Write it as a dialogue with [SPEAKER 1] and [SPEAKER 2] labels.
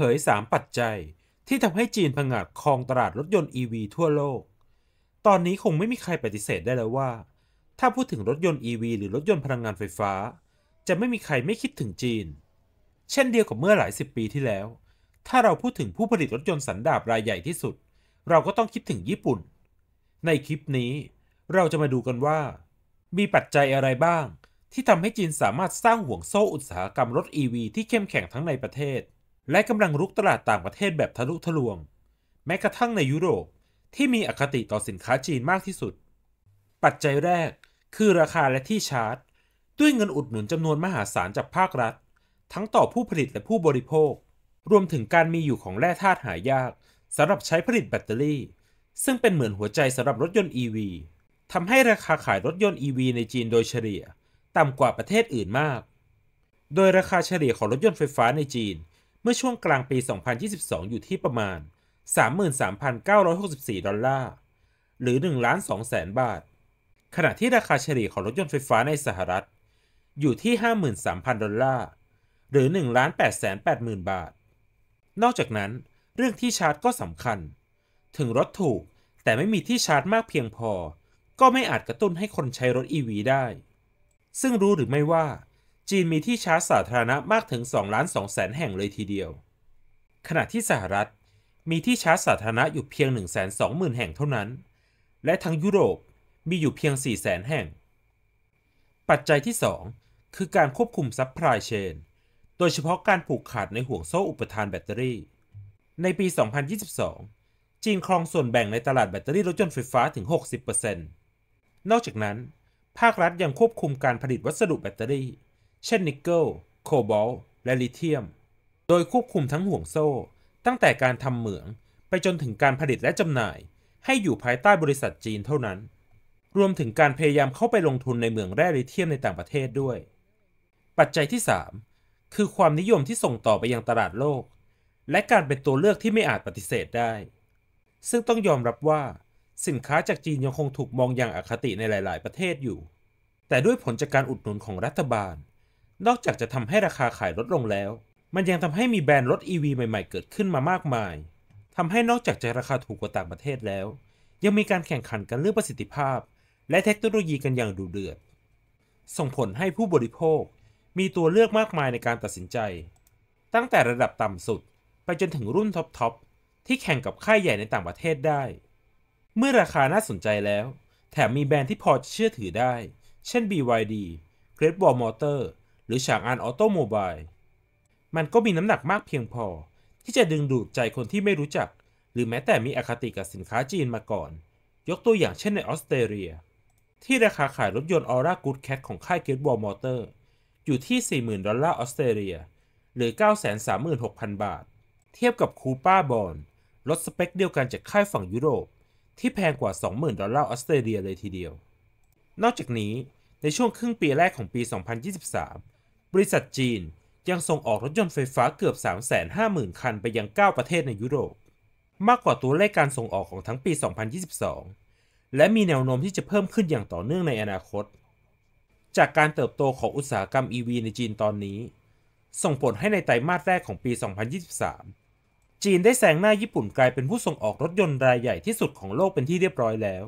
[SPEAKER 1] ผย3ปัจจัยที่ทำให้จีนพังอาครองตลาดรถยนต์ EV ทั่วโลก ตอนนี้คงไม่มีใครปฏิเสธได้แล้วว่า ถ้าพูดถึงรถยนต์ EV หรือรถยนต์พลังงานไฟฟ้า จะไม่มีใครไม่คิดถึงจีน เช่นเดียวกับเมื่อหลายสิบปีที่แล้ว ถ้าเราพูดถึงผู้ผลิตรถยนต์สันดาปรายใหญ่ที่สุด เราก็ต้องคิดถึงญี่ปุ่น ในคลิปนี้เราจะมาดูกันว่า มีปัจจัยอะไรบ้าง ที่ทำให้จีนสามารถสร้างห่วงโซ่อุตสาหกรรมรถ EV ที่เข้มแข็งทั้งในประเทศและกำลังรุกตลาดต่างประเทศแบบทะลุทะลวง แม้กระทั่งในยุโรป ที่มีอคติต่อสินค้าจีนมากที่สุด ปัจจัยแรกคือราคาและที่ชาร์จ ด้วยเงินอุดหนุนจำนวนมหาศาลจากภาครัฐ ทั้งต่อผู้ผลิตและผู้บริโภค รวมถึงการมีอยู่ของแร่ธาตุหายากสำหรับใช้ผลิตแบตเตอรี่ ซึ่งเป็นเหมือนหัวใจสำหรับรถยนต์ EV ทำให้ราคาขายรถยนต์ EV ในจีนโดยเฉลี่ย ต่ำกว่าประเทศอื่นมาก โดยราคาเฉลี่ยของรถยนต์ไฟฟ้าในจีนมื่อช่วงกลางปี 2022 อยู่ที่ประมาณ 33,964 ดอลลาร์ หรือ1ล้าน2แสนบาท ขณะที่ราคาเฉลี่ยของรถยนต์ไฟฟ้าในสหรัฐ อยู่ที่ 53,000 ดอลลาร์ หรือ 1 8 80,000 บาท นอกจากนั้นเรื่องที่ชาร์จก็สำคัญ ถึงรถถูกแต่ไม่มีที่ชาร์จมากเพียงพอ ก็ไม่อาจกระตุ้นให้คนใช้รถ EV ได้ ซึ่งรู้หรือไม่ว่าจีนมีที่ชาร์จสาธารณะมากถึง2ล้าน2แสนแห่งเลยทีเดียว ขณะที่สหรัฐมีที่ชาร์จสาธารณะอยู่เพียง 1 2 0 0 0 0แห่งเท่านั้น และทั้งยุโรปมีอยู่เพียง4 0 0 0นแห่ง ปัจจัยที่ 2คือการควบคุมซัพพลายเชนโดยเฉพาะการผูกขาดในห่วงโซ่อุปทานแบตเตอรี่ ในปี 2022 จีนครองส่วนแบ่งในตลาดแบตเตอรี่รถยนต์ไฟฟ้าถึง 60%นอกจากนั้นภาครัฐยังควบคุมการผลิตวัสดุแบตเตอรี่เช่น นิกเกิล โคบอลและลิเทียม โดยควบคุมทั้งห่วงโซ่ ตั้งแต่การทำเหมืองไปจนถึงการผลิตและจำหน่าย ให้อยู่ภายใต้บริษัทจีนเท่านั้น รวมถึงการพยายามเข้าไปลงทุนในเหมืองแร่ลิเทียมในต่างประเทศด้วย ปัจจัยที่ 3 คือความนิยมที่ส่งต่อไปยังตลาดโลก และการเป็นตัวเลือกที่ไม่อาจปฏิเสธได้ ซึ่งต้องยอมรับว่า สินค้าจากจีนยังคงถูกมองอย่างอคติในหลาย ๆ ประเทศอยู่ แต่ด้วยผลจากการอุดหนุนของรัฐบาลนอกจากจะทำให้ราคาขายลดลงแล้ว มันยังทำให้มีแบรนด์รถ EV ใหม่ๆเกิดขึ้นมามากมาย ทำให้นอกจากจะราคาถูกกว่าต่างประเทศแล้ว ยังมีการแข่งขันกันเรื่องประสิทธิภาพ และเทคโนโลยีกันอย่างดุเดือด ส่งผลให้ผู้บริโภคมีตัวเลือกมากมายในการตัดสินใจ ตั้งแต่ระดับต่ำสุดไปจนถึงรุ่นท็อปทอปที่แข่งกับค่ายใหญ่ในต่างประเทศได้ เมื่อราคาน่าสนใจแล้ว แถมมีแบรนด์ที่พอจะเชื่อถือได้ เช่น BYD Great Wall Motor หรือฉากอานออโตโมบายมันก็มีน้ำหนักมากเพียงพอที่จะดึงดูดใจคนที่ไม่รู้จัก หรือแม้แต่มีอคติกับสินค้าจีนมาก่อน ยกตัวอย่างเช่นในออสเตรเลีย ที่ราคาขายรถยนต์ออร่ากูดแคทของค่ายเกียร์บอลมอเตอร์อยู่ที่ 40,000 ดอลลาร์ออสเตรเลียหรือ 936,000 บาท เทียบกับคูป้าบอลรถสเปคเดียวกันจากค่ายฝั่งยุโรปที่แพงกว่า20,000ดอลลาร์ออสเตรเลียเลยทีเดียว นอกจากนี้ในช่วงครึ่งปีแรกของปี 2023บริษัทจีนยังส่งออกรถยนต์ไฟฟ้าเกือบ 350,000 คันไปยัง 9 ประเทศในยุโรป มากกว่าตัวเลขการส่งออกของทั้งปี 2022 และมีแนวโน้มที่จะเพิ่มขึ้นอย่างต่อเนื่องในอนาคต จากการเติบโตของอุตสาหกรรม EV ในจีนตอนนี้ ส่งผลให้ในไตรมาสแรกของปี 2023 จีนได้แซงหน้าญี่ปุ่นกลายเป็นผู้ส่งออกรถยนต์รายใหญ่ที่สุดของโลกเป็นที่เรียบร้อยแล้ว